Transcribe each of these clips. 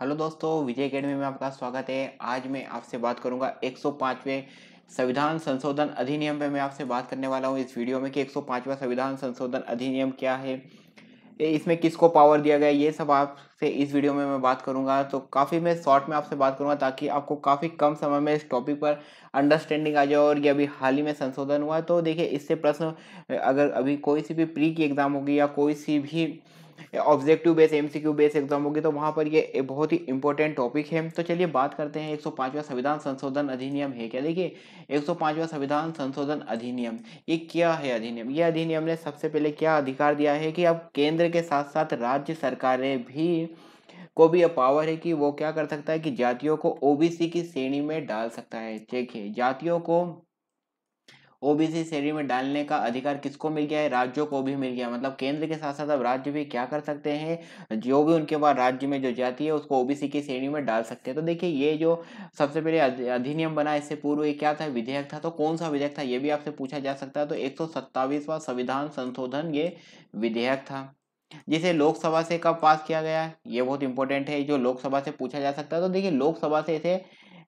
hello दोस्तों विजय academy में आपका स्वागत है आज मैं आपसे बात करूंगा 105वें संविधान संशोधन अधिनियम पे मैं आपसे बात करने वाला हूं इस वीडियो में कि 105वां संविधान संशोधन अधिनियम क्या है इसमें किसको पावर दिया गया ये सब आपसे इस वीडियो में मैं बात करूंगा तो काफ़ी मैं शॉर्ट में आपसे बात करूंगा ताकि आपको काफ़ी कम समय में इस टॉपिक पर अंडरस्टैंडिंग आ जाए और ये अभी हाल ही में संशोधन हुआ तो देखिए इससे प्रश्न अगर अभी कोई सी भी प्री की एग्ज़ाम होगी या कोई सी भी objective base MCQ base exam होगी तो वहाँ पर ये बहुत ही इंपॉर्टेंट टॉपिक है तो चलिए बात करते हैं 105वां संविधान संशोधन अधिनियम है क्या देखिए 105वां संविधान संशोधन अधिनियम ये क्या है अधिनियम ये अधिनियम ने सबसे पहले क्या अधिकार दिया है कि अब केंद्र के साथ साथ राज्य सरकारें भी को भी यह पावर है कि वो क्या कर सकता है कि जातियों को ओबीसी की श्रेणी में डाल सकता है देखिए जातियों को ओबीसी श्रेणी में डालने का अधिकार किसको मिल गया है राज्यों को भी मिल गया मतलब केंद्र के साथ साथ अब राज्य भी क्या कर सकते हैं जो भी उनके पास राज्य में जो जाति है उसको ओबीसी की श्रेणी में डाल सकते हैं तो देखिए ये जो सबसे पहले अधिनियम बना इससे पूर्व ये क्या था विधेयक था तो कौन सा विधेयक था ये भी आपसे पूछा जा सकता है तो एक सौ संविधान संशोधन ये विधेयक था जिसे लोकसभा से कब पास किया गया ये बहुत इंपॉर्टेंट है जो लोकसभा से पूछा जा सकता है तो देखिए लोकसभा से इसे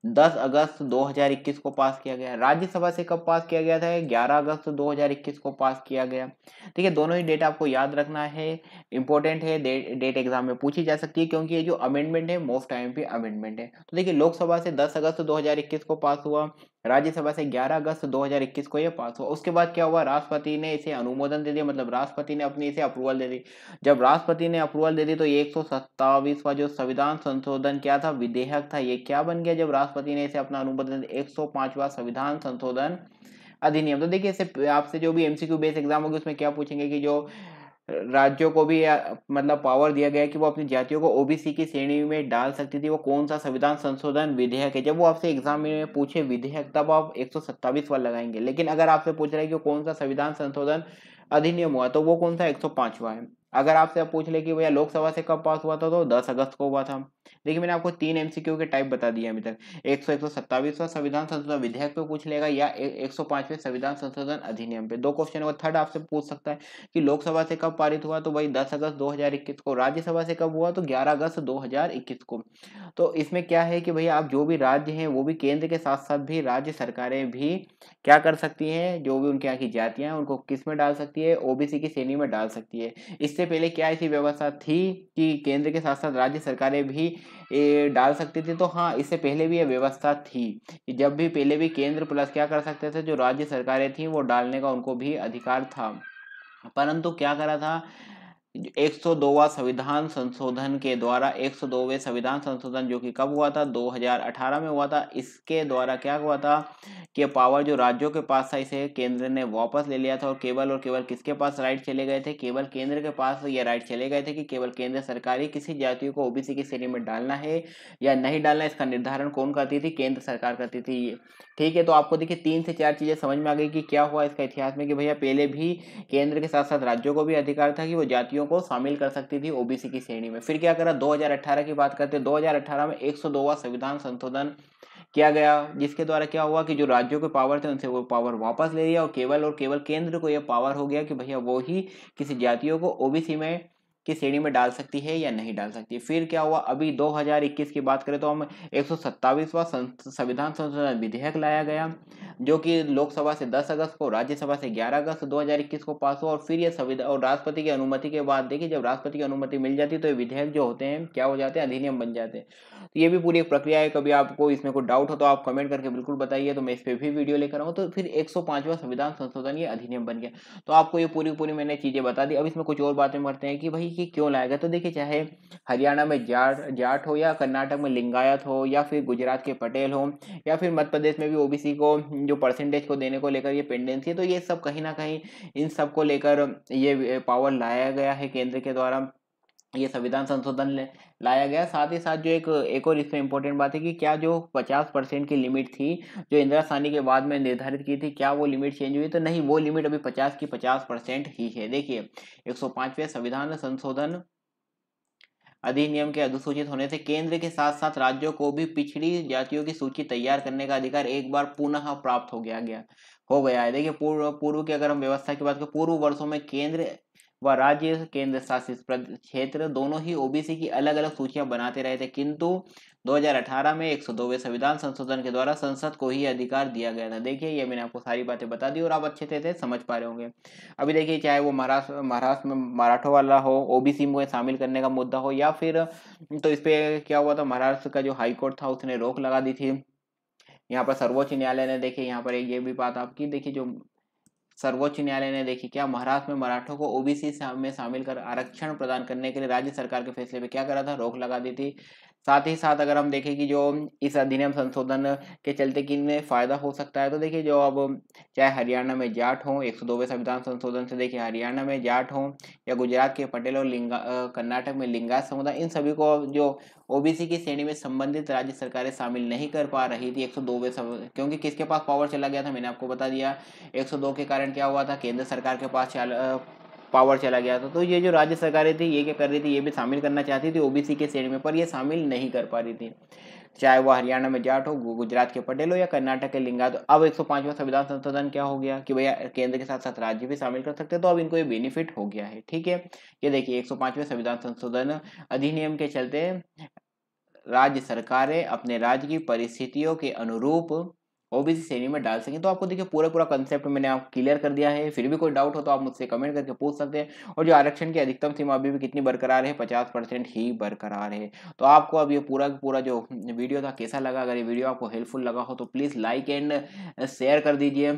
10 अगस्त 2021 को पास किया गया राज्यसभा से कब पास किया गया था 11 अगस्त 2021 को पास किया गया ठीक है दोनों ही डेट आपको याद रखना है इंपॉर्टेंट है डेट एग्जाम में पूछी जा सकती है क्योंकि ये जो अमेंडमेंट है मोस्ट टाइम पे अमेंडमेंट है तो देखिए लोकसभा से 10 अगस्त 2021 को पास हुआ राज्यसभा से 11 अगस्त 2021 को ये पास हुआ उसके बाद क्या हुआ राष्ट्रपति ने इसे अनुमोदन दे दिया मतलब राष्ट्रपति ने अपनी इसे अप्रूवल दे दी जब राष्ट्रपति ने अप्रूवल दे दी तो एक सौ जो संविधान संशोधन क्या था विधेयक था ये क्या बन गया जब राष्ट्रपति ने इसे अपना अनुमोदन एक सौ संविधान संशोधन अधिनियम तो देखिए इसे आपसे जो भी एमसीक्यू बेस एग्जाम होगी उसमें क्या पूछेंगे कि जो राज्यों को भी मतलब पावर दिया गया कि वो अपनी जातियों को ओबीसी की श्रेणी में डाल सकती थी वो कौन सा संविधान संशोधन विधेयक है जब वो आपसे एग्जाम में पूछे विधेयक तब आप एक सौ लगाएंगे लेकिन अगर आपसे पूछ रहे हैं कि कौन सा संविधान संशोधन अधिनियम हुआ तो वो कौन सा एक सौ पांचवा है अगर आपसे पूछ ले कि भैया लोकसभा से कब पास हुआ था तो दस अगस्त को हुआ था देखिए मैंने आपको तीन एमसीक्यू के टाइप बता दिया अभी तक एक सौ एक सौ सत्ताईसवा संविधान संशोधन विधेयक पे पूछ लेगा या एक सौ पांचवे संविधान संशोधन अधिनियम पे दो क्वेश्चन होगा थर्ड आपसे पूछ सकता है कि लोकसभा से कब पारित हुआ तो भाई दस अगस्त दो हजार इक्कीस को राज्यसभा से कब हुआ तो ग्यारह अगस्त दो हजार इक्कीस को तो इसमें क्या है कि भैया आप जो भी राज्य हैं वो भी केंद्र के साथ साथ भी राज्य सरकारें भी क्या कर सकती हैं जो भी उनके यहाँ की जातियाँ उनको किस में डाल सकती है ओबीसी की श्रेणी में डाल सकती है इससे पहले क्या ऐसी व्यवस्था थी कि केंद्र के साथ साथ राज्य सरकारें भी ए, डाल सकती थी तो हाँ इससे पहले भी यह व्यवस्था थी जब भी पहले भी केंद्र प्लस क्या कर सकते थे जो राज्य सरकारें थी वो डालने का उनको भी अधिकार था परंतु क्या करा था एक संविधान संशोधन के द्वारा एक संविधान संशोधन जो कि कब हुआ था 2018 में हुआ था इसके द्वारा क्या हुआ था कि पावर जो राज्यों के पास था इसे केंद्र ने वापस ले लिया था और केवल और केवल किसके पास राइट चले गए थे केवल केंद्र के पास ये राइट चले गए थे कि केवल केंद्र सरकार ही किसी जाति को ओबीसी की श्रेणी में डालना है या नहीं डालना इसका निर्धारण कौन करती थी केंद्र सरकार करती थी ठीक है तो आपको देखिए तीन से चार चीज़ें समझ में आ गई कि क्या हुआ इसका इतिहास में कि भैया पहले भी केंद्र के साथ साथ राज्यों को भी अधिकार था कि वो जातियों को शामिल कर सकती थी ओबीसी की श्रेणी में फिर क्या करा 2018 की बात करते हैं 2018 में 102वां संविधान संशोधन किया गया जिसके द्वारा क्या हुआ कि जो राज्यों के पावर थे उनसे वो पावर वापस ले लिया और केवल और केवल केंद्र को यह पावर हो गया कि भैया वो ही किसी जातियों को ओबीसी में की श्रेणी में डाल सकती है या नहीं डाल सकती फिर क्या हुआ अभी 2021 की बात करें तो हम एक संविधान संशोधन विधेयक लाया गया जो कि लोकसभा से 10 अगस्त को राज्यसभा से 11 अगस्त 2021 को पास हुआ और फिर यह संविधान और राष्ट्रपति की अनुमति के बाद देखिए जब राष्ट्रपति की अनुमति मिल जाती तो ये विधेयक जो होते हैं क्या हो जाते हैं अधिनियम बन जाते हैं तो ये भी पूरी एक प्रक्रिया है कभी आपको इसमें कोई डाउट हो तो आप कमेंट करके बिल्कुल बताइए तो मैं इस पर भी वीडियो लेकर आऊँ तो फिर एक संविधान संशोधन ये अधिनियम बन गया तो आपको ये पूरी पूरी मैंने चीज़ें बता दी अब इसमें कुछ और बातें करते हैं कि भाई कि क्यों लाया गया तो देखिए चाहे हरियाणा में जाट जाट हो या कर्नाटक में लिंगायत हो या फिर गुजरात के पटेल हो या फिर मध्य प्रदेश में भी ओबीसी को जो परसेंटेज को देने को लेकर ये पेंडेंसी है तो ये सब कहीं ना कहीं इन सब को लेकर ये पावर लाया गया है केंद्र के द्वारा ये संविधान संशोधन लाया गया साथ ही साथ जो एक एक और इसमें इम्पोर्टेंट बात है कि क्या जो 50 परसेंट की लिमिट थी जो इंदिरा सानी के बाद में निर्धारित की थी क्या वो लिमिट चेंज हुई तो नहीं वो लिमिट अभी 50 की 50 परसेंट ही है देखिए 105वें संविधान संशोधन अधिनियम के अधिसूचित होने से केंद्र के साथ साथ राज्यों को भी पिछड़ी जातियों की सूची तैयार करने का अधिकार एक बार पुनः प्राप्त हो गया गया हो गया है देखिए पूर्व पूर्व की अगर हम व्यवस्था की बात करें पूर्व वर्षों में केंद्र व राज्य केंद्र शासित क्षेत्र दोनों ही ओबीसी की अलग अलग सूचियां बनाते रहे थे किंतु 2018 में एक संविधान संशोधन के द्वारा संसद को ही अधिकार दिया गया था देखिए ये मैंने आपको सारी बातें बता दी और आप अच्छे से समझ पा रहे होंगे अभी देखिए चाहे वो महाराष्ट्र महाराष्ट्र में मराठों वाला हो ओबीसी में शामिल करने का मुद्दा हो या फिर तो इस पर क्या हुआ था महाराष्ट्र का जो हाईकोर्ट था उसने रोक लगा दी थी यहाँ पर सर्वोच्च न्यायालय ने देखिए यहाँ पर ये भी बात आपकी देखिए जो सर्वोच्च न्यायालय ने देखी क्या महाराष्ट्र में मराठों को ओबीसी में शामिल कर आरक्षण प्रदान करने के लिए राज्य सरकार के फैसले पे क्या करा था रोक लगा दी थी साथ ही साथ अगर हम देखें कि जो इस अधिनियम संशोधन के चलते किन में फायदा हो सकता है तो देखिए जो अब चाहे हरियाणा में जाट हों एक सौ संविधान संशोधन से देखिए हरियाणा में जाट हों या गुजरात के पटेल और लिंगा कर्नाटक में लिंगा समुदाय इन सभी को जो ओबीसी की श्रेणी में संबंधित राज्य सरकारें शामिल नहीं कर पा रही थी एक सौ क्योंकि किसके पास पावर चला गया था मैंने आपको बता दिया एक सौ के कारण क्या हुआ था केंद्र सरकार के पास पावर चला गया था तो ये जो राज्य सरकारें थी ये क्या कर रही थी ये भी शामिल करना चाहती थी ओबीसी के श्रेणी में पर ये शामिल नहीं कर पा रही थी चाहे वो हरियाणा में जाट हो गुजरात के पटेल हो या कर्नाटक के लिंगा तो अब एक सौ संविधान संशोधन क्या हो गया कि भैया केंद्र के साथ साथ राज्य भी शामिल कर सकते हैं तो अब इनको ये बेनिफिट हो गया है ठीक है ये देखिए एक संविधान संशोधन अधिनियम के चलते राज्य सरकारें अपने राज्य की परिस्थितियों के अनुरूप ओबीसी श्रेणी में डाल सकें तो आपको देखिए पूरा पूरा कंसेप्ट मैंने आप क्लियर कर दिया है फिर भी कोई डाउट हो तो आप मुझसे कमेंट करके पूछ सकते हैं और जो आरक्षण की अधिकतम सीमा अभी भी कितनी बरकरार है पचास परसेंट ही बरकरार है तो आपको अब ये पूरा पूरा जो वीडियो था कैसा लगा अगर ये वीडियो आपको हेल्पफुल लगा हो तो प्लीज़ लाइक एंड शेयर कर दीजिए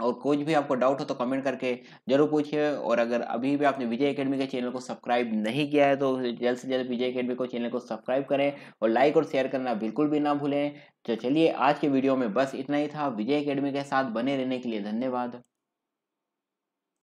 और कुछ भी आपको डाउट हो तो कमेंट करके जरूर पूछिए और अगर अभी भी आपने विजय एकेडमी के चैनल को सब्सक्राइब नहीं किया है तो जल्द से जल्द विजय एकेडमी को चैनल को सब्सक्राइब करें और लाइक और शेयर करना बिल्कुल भी ना भूलें तो चलिए आज के वीडियो में बस इतना ही था विजय एकेडमी के साथ बने रहने के लिए धन्यवाद